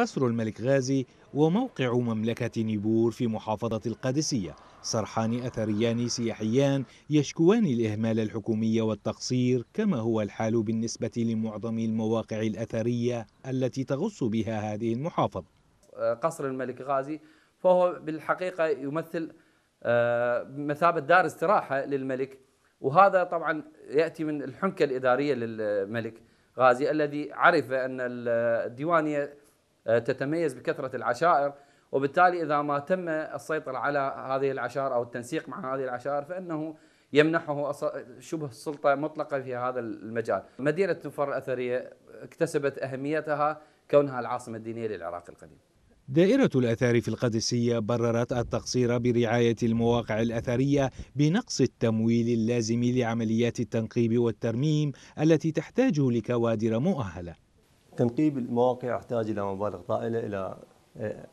قصر الملك غازي وموقع مملكة نيبور في محافظة القادسية سرحان أثريان سياحيان يشكوان الإهمال الحكومي والتقصير كما هو الحال بالنسبة لمعظم المواقع الأثرية التي تغص بها هذه المحافظة قصر الملك غازي فهو بالحقيقة يمثل آه، مثابة دار استراحة للملك وهذا طبعا يأتي من الحنكة الإدارية للملك غازي الذي عرف أن الديوانية آه، تتميز بكثره العشائر وبالتالي اذا ما تم السيطره على هذه العشائر او التنسيق مع هذه العشائر فانه يمنحه شبه السلطه مطلقه في هذا المجال. مدينه نفر الاثريه اكتسبت اهميتها كونها العاصمه الدينيه للعراق القديم. دائرة الأثار في القادسية بررت التقصير برعاية المواقع الأثرية بنقص التمويل اللازم لعمليات التنقيب والترميم التي تحتاجه لكوادر مؤهلة. تنقيب المواقع يحتاج إلى مبالغ طائلة إلى آه،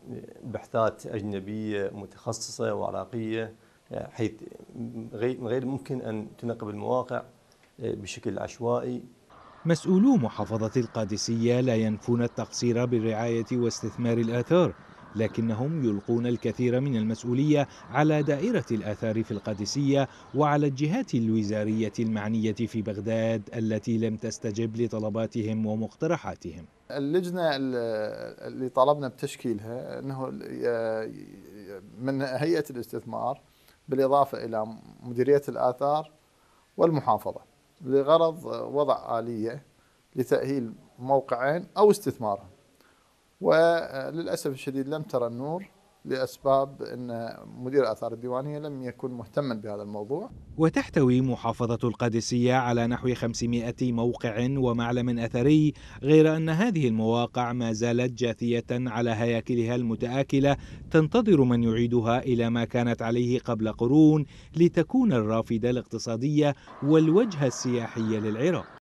بحثات أجنبية متخصصة وعراقية آه، حيث غير ممكن أن تنقب المواقع آه، بشكل عشوائي مسؤولو محافظة القادسية لا ينفون التقصير برعاية واستثمار الآثار لكنهم يلقون الكثير من المسؤولية على دائرة الآثار في القادسية وعلى الجهات الوزارية المعنية في بغداد التي لم تستجب لطلباتهم ومقترحاتهم اللجنة اللي طلبنا بتشكيلها أنه آه، من هيئة الاستثمار بالإضافة إلى مديرية الآثار والمحافظة لغرض وضع آلية لتأهيل موقعين أو استثمارهم وللأسف الشديد لم ترى النور لأسباب أن مدير آثار الديوانية لم يكن مهتما بهذا الموضوع وتحتوي محافظة القادسية على نحو 500 موقع ومعلم أثري غير أن هذه المواقع ما زالت جاثية على هياكلها المتآكلة تنتظر من يعيدها إلى ما كانت عليه قبل قرون لتكون الرافدة الاقتصادية والوجهة السياحية للعراق